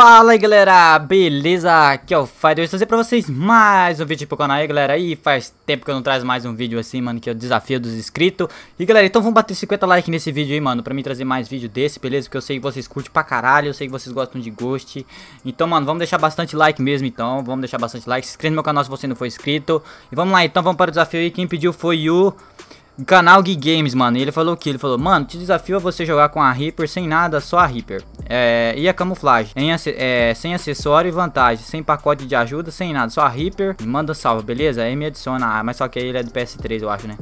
Fala aí galera, beleza? Aqui é o Fire, eu trazer pra vocês mais um vídeo pro canal aí galera E faz tempo que eu não trago mais um vídeo assim mano, que é o desafio dos inscritos E galera, então vamos bater 50 likes nesse vídeo aí mano Pra mim trazer mais vídeo desse, beleza? Porque eu sei que vocês curtem pra caralho, eu sei que vocês gostam de ghost Então mano, vamos deixar bastante like mesmo então Vamos deixar bastante like, se inscreve no meu canal se você não for inscrito E vamos lá então, vamos para o desafio aí Quem pediu foi o canal Gui Games, mano. E ele falou o que? Ele falou, mano, te desafio a é você jogar com a Reaper sem nada, só a Reaper. É, e a camuflagem. Em, é, sem acessório e vantagem. Sem pacote de ajuda, sem nada. Só a Reaper. E manda salva, beleza? Aí me adiciona. Ah, mas só que ele é do PS3, eu acho, né?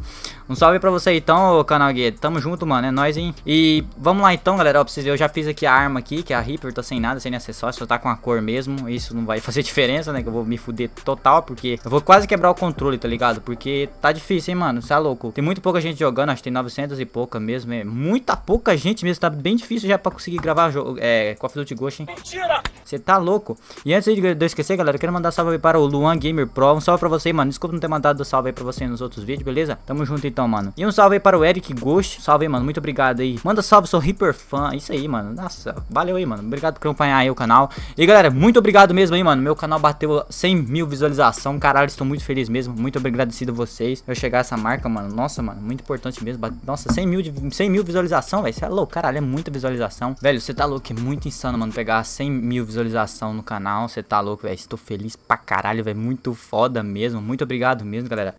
Um salve pra você então, canal Guedes. Tamo junto, mano. É nóis, hein? E vamos lá então, galera. Ó, pra vocês verem, eu já fiz aqui a arma aqui, que é a Reaper. Tá sem nada, sem acessório. Só tá com a cor mesmo. Isso não vai fazer diferença, né? Que eu vou me fuder total, porque eu vou quase quebrar o controle, tá ligado? Porque tá difícil, hein, mano? Você é louco. Tem muito pouca gente jogando. Acho que tem 900 e pouca mesmo. É muita pouca gente mesmo. Tá bem difícil já pra conseguir gravar é, Call of Duty Ghost, hein? Mentira! Você tá louco? E antes de eu esquecer, galera, eu quero mandar salve aí para o Luan Gamer Pro. Um salve pra você, mano. Desculpa não ter mandado salve aí pra você nos outros vídeos, beleza? Tamo junto então, mano. E um salve aí para o Eric Ghost. Salve aí, mano. Muito obrigado aí. Manda salve, sou hiper fã. Isso aí, mano. Nossa, valeu aí, mano. Obrigado por acompanhar aí o canal. E galera, muito obrigado mesmo aí, mano. Meu canal bateu 100 mil visualizações. Caralho, estou muito feliz mesmo. Muito agradecido a vocês. Eu chegar a essa marca, mano. Nossa, mano. Muito importante mesmo. Nossa, 100 mil, de, 100 mil visualização, velho. Você é louco, caralho. É muita visualização. Velho, você tá louco. É muito insano, mano. Pegar 100 mil visualizações visualização no canal. Você tá louco, velho. Estou feliz pra caralho, velho. Muito foda mesmo. Muito obrigado mesmo, galera.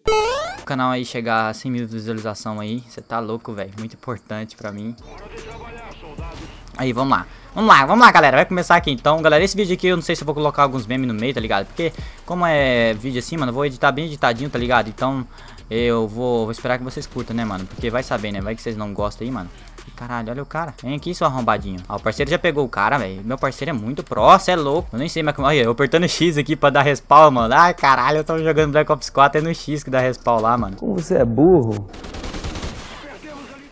O canal aí chegar a 100 mil visualização aí. Você tá louco, velho. Muito importante pra mim. Aí, vamos lá. Vamos lá, vamos lá, galera. Vai começar aqui então. Galera, esse vídeo aqui eu não sei se eu vou colocar alguns memes no meio, tá ligado? Porque, como é vídeo assim, mano, eu vou editar bem editadinho, tá ligado? Então, eu vou, vou esperar que vocês curtam, né, mano? Porque vai saber, né? Vai que vocês não gostam aí, mano. Caralho, olha o cara. Vem aqui, seu arrombadinho. Ó, ah, o parceiro já pegou o cara, velho. Meu parceiro é muito próximo é louco. Eu nem sei, mas... Olha, eu apertando X aqui pra dar respawn, mano. Ai, caralho, eu tava jogando Black Ops 4, é no X que dá respawn lá, mano. Como você é burro?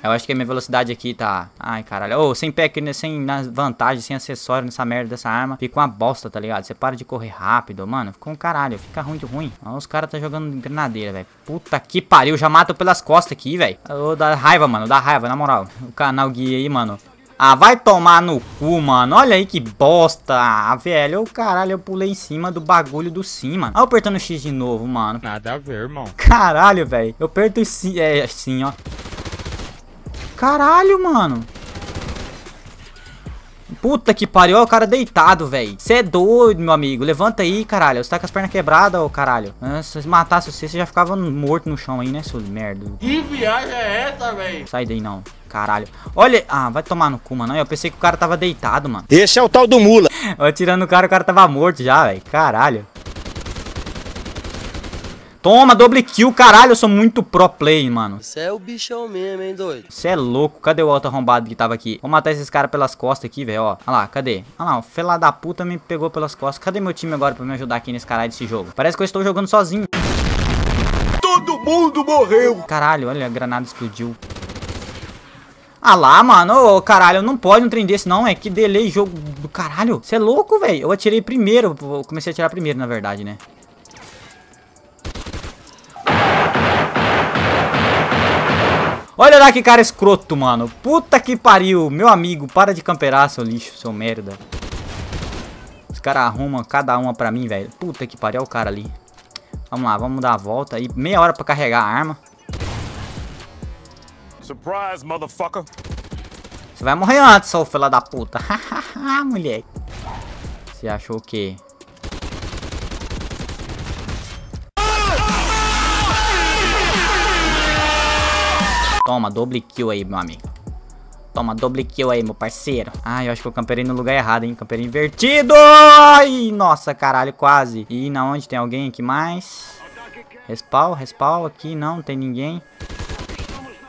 Eu acho que a minha velocidade aqui tá... Ai, caralho. Ô, oh, sem pack, né, sem na vantagem, sem acessório nessa merda dessa arma. Fica uma bosta, tá ligado? Você para de correr rápido, mano. Fica um caralho. Fica ruim de ruim. Ó, os caras tá jogando granadeira, velho. Puta que pariu. Já mato pelas costas aqui, velho. Ô, dá raiva, mano. Dá raiva, na moral. O canal guia aí, mano. Ah, vai tomar no cu, mano. Olha aí que bosta, ah, velho. Eu, caralho, eu pulei em cima do bagulho do sim, mano. Olha eu apertando X de novo, mano. Nada a ver, irmão. Caralho, velho. Eu aperto sim, é, sim, ó. Caralho, mano. Puta que pariu, o cara deitado, velho. Você é doido, meu amigo. Levanta aí, caralho. Você tá com as pernas quebradas, ô caralho. Se matasse você, você já ficava morto no chão aí, né, seu merda. Que viagem é essa, velho? Sai daí, não. Caralho. Olha. Ah, vai tomar no cu, mano. Eu pensei que o cara tava deitado, mano. Esse é o tal do mula. Atirando o cara, o cara tava morto já, velho. Caralho. Toma, double kill, caralho, eu sou muito pro play, mano. Você é o bichão mesmo, hein, doido? Você é louco, cadê o outro arrombado que tava aqui? Vou matar esses caras pelas costas aqui, velho, ó. Olha lá, cadê? Olha lá, o fela da puta me pegou pelas costas. Cadê meu time agora pra me ajudar aqui nesse caralho desse jogo? Parece que eu estou jogando sozinho. Todo mundo morreu! Caralho, olha, a granada explodiu. Ah lá, mano, ô, caralho, não pode um trem desse não, é que delay jogo do caralho. Você é louco, velho. Eu atirei primeiro, eu comecei a atirar primeiro, na verdade, né. Olha lá que cara escroto, mano. Puta que pariu. Meu amigo, para de camperar, seu lixo, seu merda. Os caras arrumam cada uma pra mim, velho. Puta que pariu, olha o cara ali. Vamos lá, vamos dar a volta aí. Meia hora pra carregar a arma. Surprise, motherfucker. Você vai morrer antes, seu fila da puta. Hahaha, moleque. Você achou o quê? Toma, double kill aí, meu amigo. Toma, double kill aí, meu parceiro. Ai, eu acho que eu camperei no lugar errado, hein? Camperei invertido! Ai, nossa, caralho, quase. E na onde tem alguém aqui mais? Respawn, respawn aqui. Não, não tem ninguém.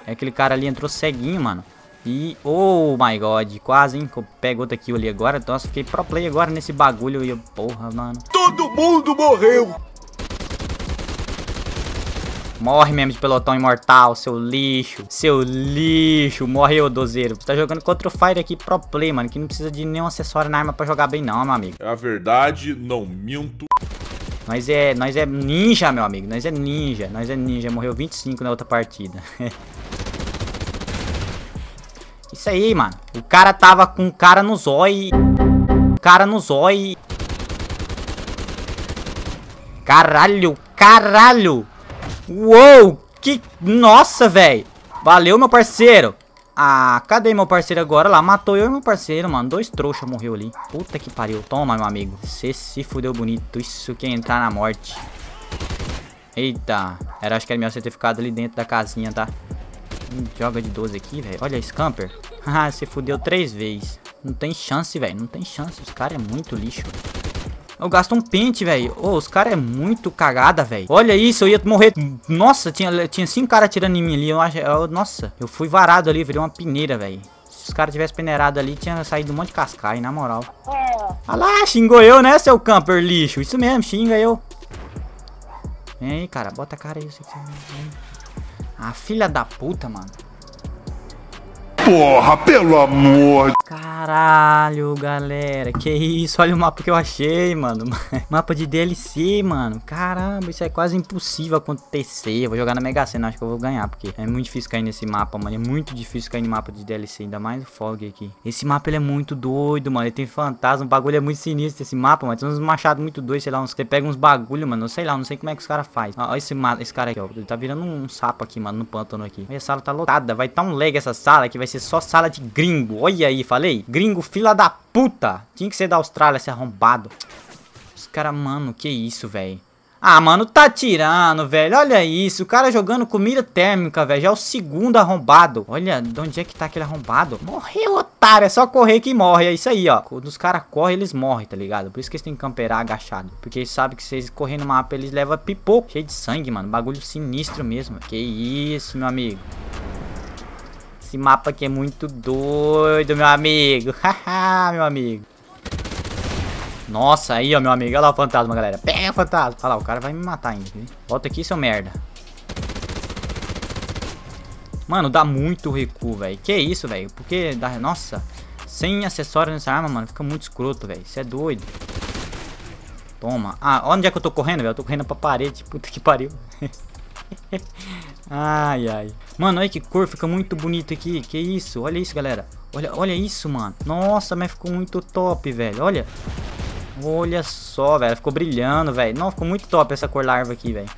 É aquele cara ali entrou ceguinho, mano. E, oh my god, quase, hein? pego outra kill ali agora. Nossa, fiquei pro play agora nesse bagulho. E, porra, mano. Todo mundo morreu! Morre mesmo de pelotão imortal, seu lixo. Seu lixo. Morreu, dozeiro. Você tá jogando contra o Fire aqui pro play, mano. Que não precisa de nenhum acessório na arma pra jogar bem, não, meu amigo. É a verdade, não minto. Nós é, nós é ninja, meu amigo. Nós é ninja. Nós é ninja. Morreu 25 na outra partida. Isso aí, mano. O cara tava com cara no zói. Cara no zói. Caralho, caralho. Uou, que... Nossa, velho. Valeu, meu parceiro. Ah, cadê meu parceiro agora? Lá, matou eu e meu parceiro, mano. Dois trouxas morreu ali. Puta que pariu. Toma, meu amigo. Você se fudeu bonito. Isso que é entrar na morte. Eita. Era, acho que era meu certificado ali dentro da casinha, tá? Hum, joga de 12 aqui, velho. Olha, Scamper. Ah, você fudeu três vezes. Não tem chance, velho. Não tem chance. Os caras é muito lixo. Véio. Eu gasto um pente, velho. Ô, oh, os caras é muito cagada, velho. Olha isso, eu ia morrer. Nossa, tinha, tinha cinco caras atirando em mim ali. Eu acho, eu, nossa, eu fui varado ali, virei uma peneira, velho. Se os caras tivessem peneirado ali, tinha saído um monte de cascai, na moral. Ah lá, xingou eu, né, seu camper lixo? Isso mesmo, xinga eu. Vem aí, cara, bota a cara aí. A ah, filha da puta, mano. Porra, pelo amor. Caralho, galera. Que isso? Olha o mapa que eu achei, mano. mapa de DLC, mano. Caramba, isso é quase impossível acontecer. Eu vou jogar na Mega Sena, acho que eu vou ganhar, porque é muito difícil cair nesse mapa, mano. É muito difícil cair no mapa de DLC, ainda mais o Fog aqui. Esse mapa ele é muito doido, mano. Ele tem fantasma, o bagulho é muito sinistro esse mapa, mano. Tem uns machados muito doidos, sei lá, uns... você pega uns bagulho, mano. Não sei lá, não sei como é que os caras fazem. Olha esse, ma... esse cara aqui, ó. Ele tá virando um sapo aqui, mano, no pântano aqui. Olha, a sala tá lotada. Vai tá um lag essa sala que vai ser ser só sala de gringo. Olha aí, falei. Gringo, fila da puta. Tinha que ser da Austrália, esse arrombado. Os caras, mano, que isso, velho. Ah, mano, tá tirando, velho. Olha isso. O cara jogando comida térmica, velho. Já é o segundo arrombado. Olha, de onde é que tá aquele arrombado? Morreu, otário. É só correr que morre. É isso aí, ó. Quando os caras correm, eles morrem, tá ligado? Por isso que eles têm que camperar agachado. Porque eles sabem que se eles no mapa, eles levam pipoco. Cheio de sangue, mano. Bagulho sinistro mesmo. Que isso, meu amigo. Esse mapa aqui é muito doido, meu amigo. Haha, meu amigo. Nossa, aí, ó, meu amigo. Olha lá o fantasma, galera. Pega o fantasma. Olha lá, o cara vai me matar ainda. Volta aqui, seu merda. Mano, dá muito recuo, velho. Que isso, velho? Porque dá... Nossa. Sem acessório nessa arma, mano. Fica muito escroto, velho. Isso é doido. Toma. Ah, onde é que eu tô correndo, velho? Eu tô correndo pra parede. Puta que pariu. Ai, ai. Mano, olha que cor, fica muito bonito aqui. Que isso, olha isso, galera. Olha, olha isso, mano. Nossa, mas ficou muito top, velho. Olha. Olha só, velho. Ficou brilhando, velho. Não, ficou muito top essa cor larva aqui, velho.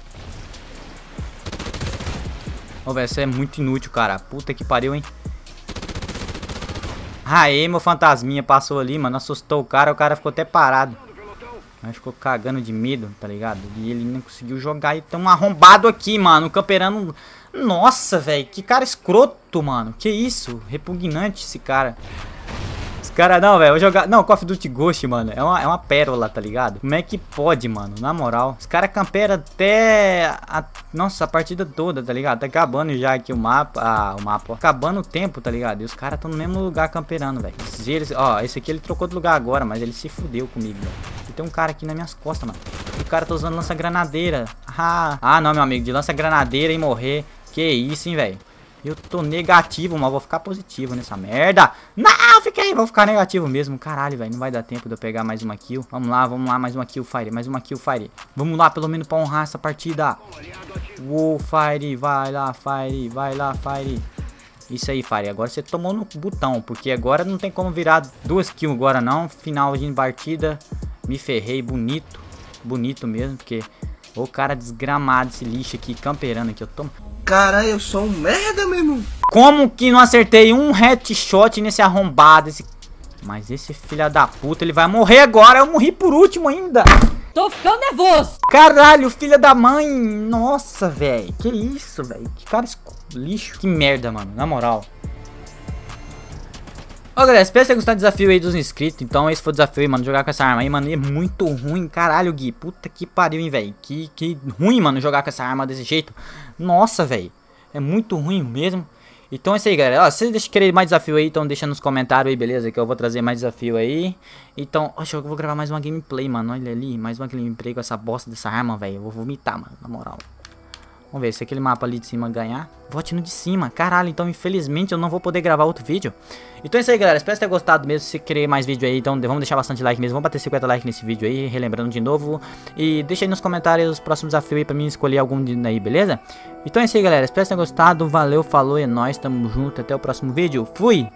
Ô, oh, velho, isso é muito inútil, cara. Puta que pariu, hein. Aê, meu fantasminha passou ali, mano. Assustou o cara, o cara ficou até parado. Mas ficou cagando de medo, tá ligado? E ele não conseguiu jogar e tem um arrombado aqui, mano. Camperando. Nossa, velho. Que cara escroto, mano. Que isso? Repugnante esse cara. Cara, não, velho, eu jogar... Não, Call of Duty Ghost, mano, é uma, é uma pérola, tá ligado? Como é que pode, mano? Na moral, os caras camperam até... A... Nossa, a partida toda, tá ligado? Tá acabando já aqui o mapa... Ah, o mapa, ó. Acabando o tempo, tá ligado? E os caras tão no mesmo lugar camperando, velho. Eles... Ó, esse aqui ele trocou de lugar agora, mas ele se fudeu comigo, velho. E tem um cara aqui nas minhas costas, mano. O cara tá usando lança-granadeira. Ah. ah, não, meu amigo, de lança-granadeira e morrer... Que isso, hein, velho. Eu tô negativo, mas vou ficar positivo nessa merda. Não, fiquei, vou ficar negativo mesmo. Caralho, velho, não vai dar tempo de eu pegar mais uma kill. Vamos lá, vamos lá, mais uma kill, Fire, mais uma kill, Fire. Vamos lá, pelo menos pra honrar essa partida. Uou, Fire, vai lá, Fire, vai lá, Fire. Isso aí, Fire, agora você tomou no botão, porque agora não tem como virar duas kills agora não. Final de partida, me ferrei bonito, bonito mesmo, porque... O cara desgramado, esse lixo aqui, camperando aqui, eu tomo. Caralho, eu sou um merda, como que não acertei um headshot nesse arrombado? Esse... Mas esse filho da puta, ele vai morrer agora. Eu morri por último ainda. Tô ficando nervoso. Caralho, filha da mãe. Nossa, velho. Que isso, velho. Que cara lixo. Que merda, mano. Na moral. Ô galera, espero que vocês gostaram do desafio aí dos inscritos Então esse foi o desafio aí, mano, jogar com essa arma aí, mano É muito ruim, caralho, Gui Puta que pariu, hein, velho que, que ruim, mano, jogar com essa arma desse jeito Nossa, velho É muito ruim mesmo então é isso aí, galera. Ó, se vocês querem mais desafio aí, então deixa nos comentários aí, beleza? Que eu vou trazer mais desafio aí. Então, acho que eu vou gravar mais uma gameplay, mano. Olha ali, mais uma gameplay com essa bosta dessa arma, velho. Eu vou vomitar, mano, na moral. Vamos ver se aquele mapa ali de cima ganhar. Vote no de cima. Caralho, então infelizmente eu não vou poder gravar outro vídeo. Então é isso aí, galera. Espero que tenha gostado mesmo. Se querer mais vídeo aí, então vamos deixar bastante like mesmo. Vamos bater 50 likes nesse vídeo aí, relembrando de novo. E deixa aí nos comentários os próximos desafios aí pra mim escolher algum aí, beleza? Então é isso aí, galera. Espero que tenha gostado. Valeu, falou, é nóis. Tamo junto. Até o próximo vídeo. Fui!